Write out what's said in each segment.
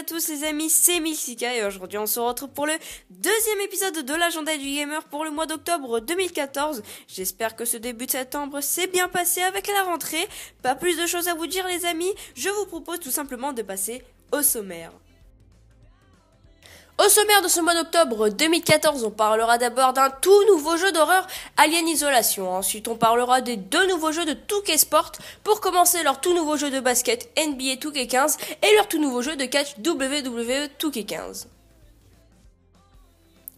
à tous les amis, c'est Mixika et aujourd'hui on se retrouve pour le deuxième épisode de l'agenda du gamer pour le mois d'octobre 2014. J'espère que ce début de septembre s'est bien passé avec la rentrée. Pas plus de choses à vous dire les amis, je vous propose tout simplement de passer au sommaire. Au sommaire de ce mois d'octobre 2014, on parlera d'abord d'un tout nouveau jeu d'horreur, Alien Isolation. Ensuite, on parlera des deux nouveaux jeux de 2 Sport, pour commencer leur tout nouveau jeu de basket NBA 2K15 et leur tout nouveau jeu de catch WWE 2 15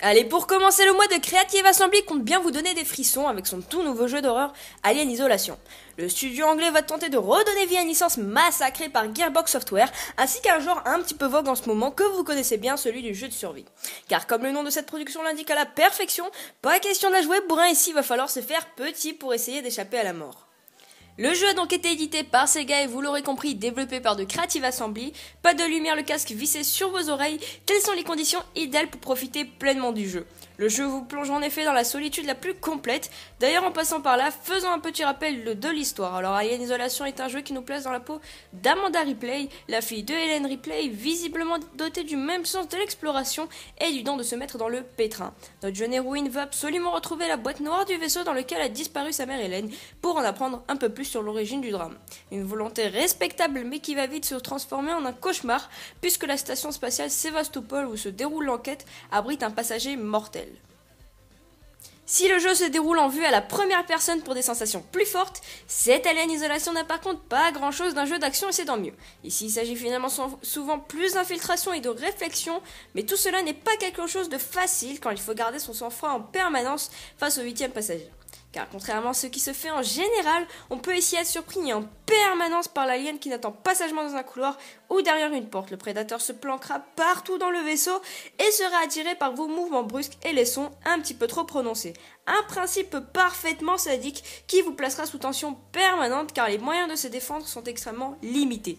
Allez, pour commencer le mois de Creative Assembly compte bien vous donner des frissons avec son tout nouveau jeu d'horreur Alien Isolation. Le studio anglais va tenter de redonner vie à une licence massacrée par Gearbox Software, ainsi qu'un genre un petit peu vogue en ce moment que vous connaissez bien, celui du jeu de survie. Car comme le nom de cette production l'indique à la perfection, pas question de la jouer bourrin ici, il va falloir se faire petit pour essayer d'échapper à la mort. Le jeu a donc été édité par Sega et vous l'aurez compris, développé par de Creative Assembly. Pas de lumière, le casque vissé sur vos oreilles. Quelles sont les conditions idéales pour profiter pleinement du jeu le jeu vous plonge en effet dans la solitude la plus complète. D'ailleurs, en passant par là, faisons un petit rappel de l'histoire. Alors, Alien Isolation est un jeu qui nous place dans la peau d'Amanda Ripley, la fille de Hélène Ripley, visiblement dotée du même sens de l'exploration et du don de se mettre dans le pétrin. Notre jeune héroïne veut absolument retrouver la boîte noire du vaisseau dans lequel a disparu sa mère Hélène pour en apprendre un peu plus sur l'origine du drame. Une volonté respectable mais qui va vite se transformer en un cauchemar puisque la station spatiale Sévastopol où se déroule l'enquête abrite un passager mortel. Si le jeu se déroule en vue à la première personne pour des sensations plus fortes, cette Alien Isolation n'a par contre pas grand chose d'un jeu d'action et c'est tant mieux. Ici il s'agit finalement souvent plus d'infiltration et de réflexion, mais tout cela n'est pas quelque chose de facile quand il faut garder son sang-froid en permanence face au huitième passager. Car contrairement à ce qui se fait en général, on peut ici être surpris en permanence par l'alien qui n'attend pas sagement dans un couloir ou derrière une porte. Le prédateur se planquera partout dans le vaisseau et sera attiré par vos mouvements brusques et les sons un petit peu trop prononcés. Un principe parfaitement sadique qui vous placera sous tension permanente car les moyens de se défendre sont extrêmement limités.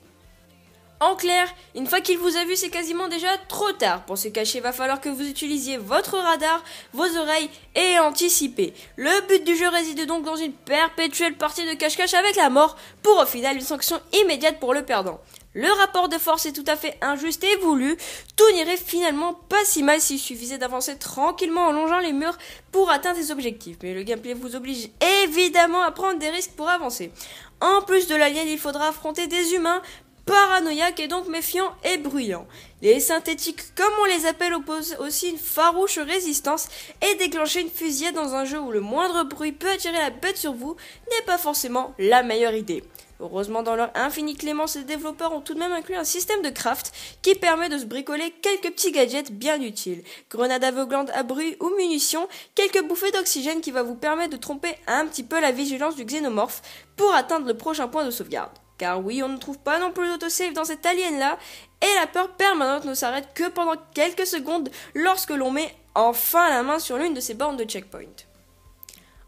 En clair, une fois qu'il vous a vu, c'est quasiment déjà trop tard. Pour se cacher, il va falloir que vous utilisiez votre radar, vos oreilles et anticiper. Le but du jeu réside donc dans une perpétuelle partie de cache-cache avec la mort pour au final une sanction immédiate pour le perdant. Le rapport de force est tout à fait injuste et voulu. Tout n'irait finalement pas si mal s'il suffisait d'avancer tranquillement en longeant les murs pour atteindre ses objectifs. Mais le gameplay vous oblige évidemment à prendre des risques pour avancer. En plus de l'alien, il faudra affronter des humains paranoïaque et donc méfiant et bruyant. Les synthétiques, comme on les appelle, opposent aussi une farouche résistance et déclencher une fusillade dans un jeu où le moindre bruit peut attirer la bête sur vous n'est pas forcément la meilleure idée. Heureusement, dans leur infinie clémence, les développeurs ont tout de même inclus un système de craft qui permet de se bricoler quelques petits gadgets bien utiles. Grenades aveuglantes à bruit ou munitions, quelques bouffées d'oxygène qui va vous permettre de tromper un petit peu la vigilance du xénomorphe pour atteindre le prochain point de sauvegarde car oui, on ne trouve pas non plus d'autosave dans cette alien-là, et la peur permanente ne s'arrête que pendant quelques secondes lorsque l'on met enfin la main sur l'une de ces bornes de checkpoint.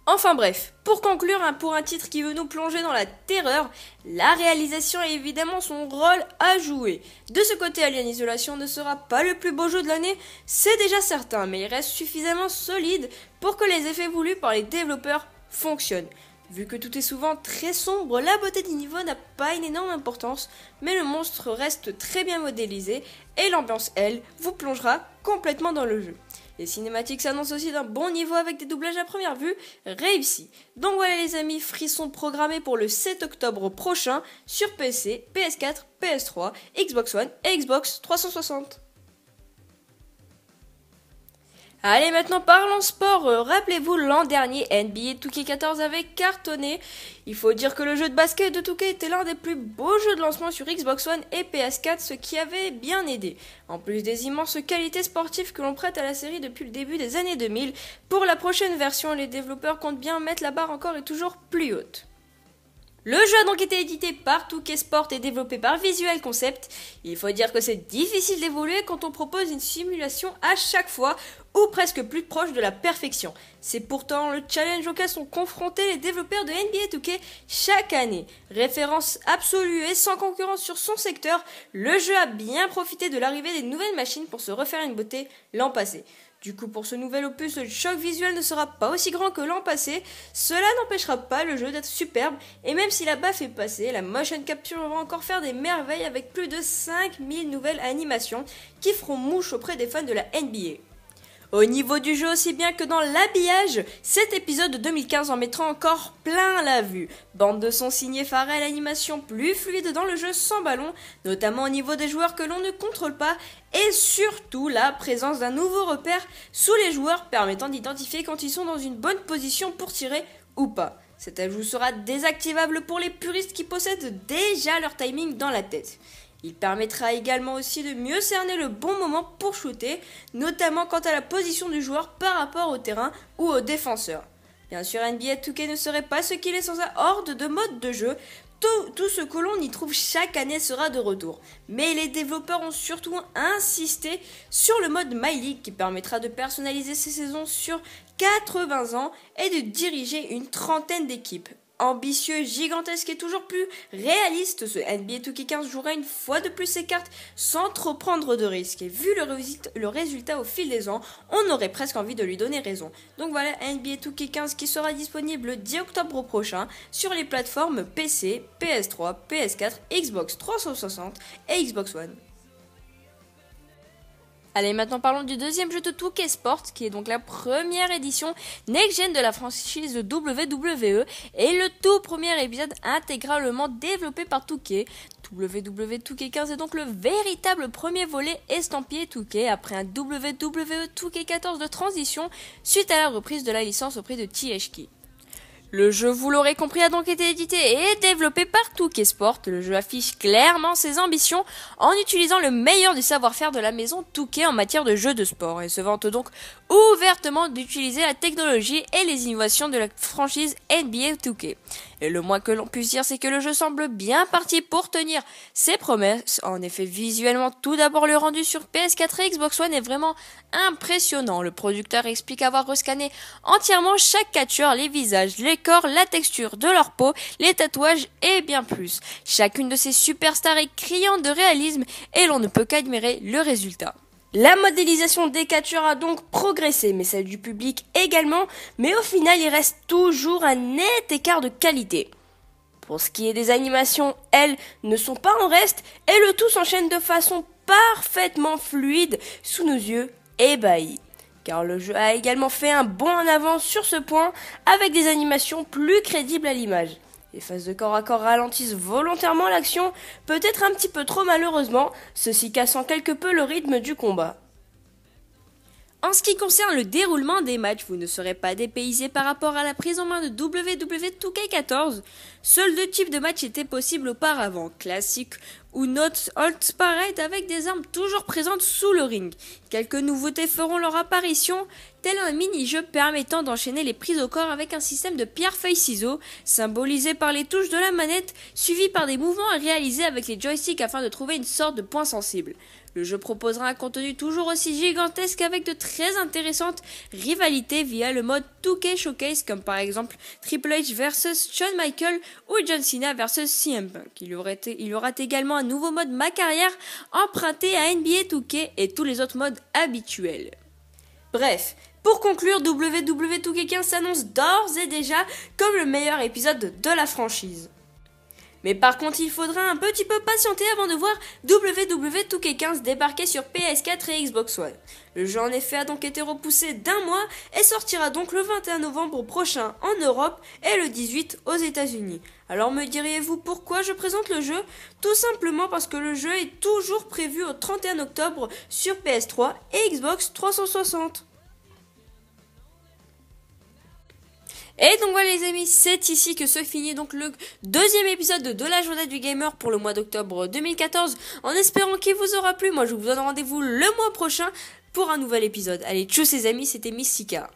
Enfin bref, pour conclure, hein, pour un titre qui veut nous plonger dans la terreur, la réalisation a évidemment son rôle à jouer. De ce côté, Alien Isolation ne sera pas le plus beau jeu de l'année, c'est déjà certain, mais il reste suffisamment solide pour que les effets voulus par les développeurs fonctionnent. Vu que tout est souvent très sombre, la beauté du niveau n'a pas une énorme importance, mais le monstre reste très bien modélisé et l'ambiance, elle, vous plongera complètement dans le jeu. Les cinématiques s'annoncent aussi d'un bon niveau avec des doublages à première vue réussis. Donc voilà les amis, frissons programmés pour le 7 octobre prochain sur PC, PS4, PS3, Xbox One et Xbox 360. Allez, maintenant parlons sport. Euh, rappelez-vous l'an dernier, NBA 2K14 avait cartonné. Il faut dire que le jeu de basket de 2K était l'un des plus beaux jeux de lancement sur Xbox One et PS4, ce qui avait bien aidé. En plus des immenses qualités sportives que l'on prête à la série depuis le début des années 2000, pour la prochaine version, les développeurs comptent bien mettre la barre encore et toujours plus haute. Le jeu a donc été édité par Touquet Sport et développé par Visual Concept. Il faut dire que c'est difficile d'évoluer quand on propose une simulation à chaque fois, ou presque plus proche de la perfection. C'est pourtant le challenge auquel sont confrontés les développeurs de NBA 2K chaque année. Référence absolue et sans concurrence sur son secteur, le jeu a bien profité de l'arrivée des nouvelles machines pour se refaire une beauté l'an passé. Du coup, pour ce nouvel opus, le choc visuel ne sera pas aussi grand que l'an passé. Cela n'empêchera pas le jeu d'être superbe, et même si la baffe est passée, la motion capture va encore faire des merveilles avec plus de 5000 nouvelles animations qui feront mouche auprès des fans de la NBA. Au niveau du jeu aussi bien que dans l'habillage, cet épisode 2015 en mettra encore plein la vue. Bande de son signée Farrell, animation plus fluide dans le jeu sans ballon, notamment au niveau des joueurs que l'on ne contrôle pas, et surtout la présence d'un nouveau repère sous les joueurs permettant d'identifier quand ils sont dans une bonne position pour tirer ou pas. Cet ajout sera désactivable pour les puristes qui possèdent déjà leur timing dans la tête. Il permettra également aussi de mieux cerner le bon moment pour shooter, notamment quant à la position du joueur par rapport au terrain ou au défenseur. Bien sûr, NBA 2K ne serait pas ce qu'il est sans un horde de modes de jeu. Tout, tout ce que l'on y trouve chaque année sera de retour. Mais les développeurs ont surtout insisté sur le mode My League qui permettra de personnaliser ses saisons sur 80 ans et de diriger une trentaine d'équipes ambitieux, gigantesque et toujours plus réaliste, ce NBA 2K15 jouera une fois de plus ses cartes sans trop prendre de risques. Et vu le, résultat au fil des ans, on aurait presque envie de lui donner raison. Donc voilà NBA 2K15 qui sera disponible le 10 octobre prochain sur les plateformes PC, PS3, PS4, Xbox 360 et Xbox One. Allez, maintenant parlons du deuxième jeu de Touquet Sport, qui est donc la première édition next-gen de la franchise WWE e. et le tout premier épisode intégralement développé par Touquet. WWE 2 15 est donc le véritable premier volet estampillé 2 après un WWE 2 14 de transition suite à la reprise de la licence auprès de THK. Le jeu, vous l'aurez compris, a donc été édité et développé par Sport. Le jeu affiche clairement ses ambitions en utilisant le meilleur du savoir-faire de la maison Touquet en matière de jeux de sport et se vante donc ouvertement d'utiliser la technologie et les innovations de la franchise NBA Touquet le moins que l'on puisse dire, c'est que le jeu semble bien parti pour tenir ses promesses. En effet, visuellement, tout d'abord, le rendu sur PS4 et Xbox One est vraiment impressionnant. Le producteur explique avoir rescanné entièrement chaque capture, les visages, les corps, la texture de leur peau, les tatouages et bien plus. Chacune de ces superstars est criante de réalisme et l'on ne peut qu'admirer le résultat. La modélisation des catchers a donc progressé, mais celle du public également, mais au final il reste toujours un net écart de qualité. Pour ce qui est des animations, elles ne sont pas en reste et le tout s'enchaîne de façon parfaitement fluide sous nos yeux ébahis. Car le jeu a également fait un bond en avant sur ce point avec des animations plus crédibles à l'image. Les phases de corps à corps ralentissent volontairement l'action, peut-être un petit peu trop malheureusement, ceci cassant quelque peu le rythme du combat. En ce qui concerne le déroulement des matchs, vous ne serez pas dépaysé par rapport à la prise en main de WWE 2K14. Seuls deux types de matchs étaient possibles auparavant, classique ou notes Old avec des armes toujours présentes sous le ring. Quelques nouveautés feront leur apparition, tel un mini-jeu permettant d'enchaîner les prises au corps avec un système de pierre-feuille-ciseaux, symbolisé par les touches de la manette, suivi par des mouvements réalisés avec les joysticks afin de trouver une sorte de point sensible. Le jeu proposera un contenu toujours aussi gigantesque avec de très intéressantes rivalités via le mode 2K Showcase comme par exemple Triple H vs Shawn Michael ou John Cena vs CM Punk. Il y, il y aura également un nouveau mode Ma Carrière emprunté à NBA 2K et tous les autres modes habituels. Bref, pour conclure, WW2K15 s'annonce d'ores et déjà comme le meilleur épisode de la franchise. Mais par contre, il faudra un petit peu patienter avant de voir WW2K15 débarquer sur PS4 et Xbox One. Le jeu en effet a donc été repoussé d'un mois et sortira donc le 21 novembre prochain en Europe et le 18 aux États-Unis. Alors me diriez-vous pourquoi je présente le jeu Tout simplement parce que le jeu est toujours prévu au 31 octobre sur PS3 et Xbox 360. Et donc voilà les amis, c'est ici que se finit donc le deuxième épisode de la journée du gamer pour le mois d'octobre 2014. En espérant qu'il vous aura plu, moi je vous donne rendez-vous le mois prochain pour un nouvel épisode. Allez, tchuss les amis, c'était Mystica.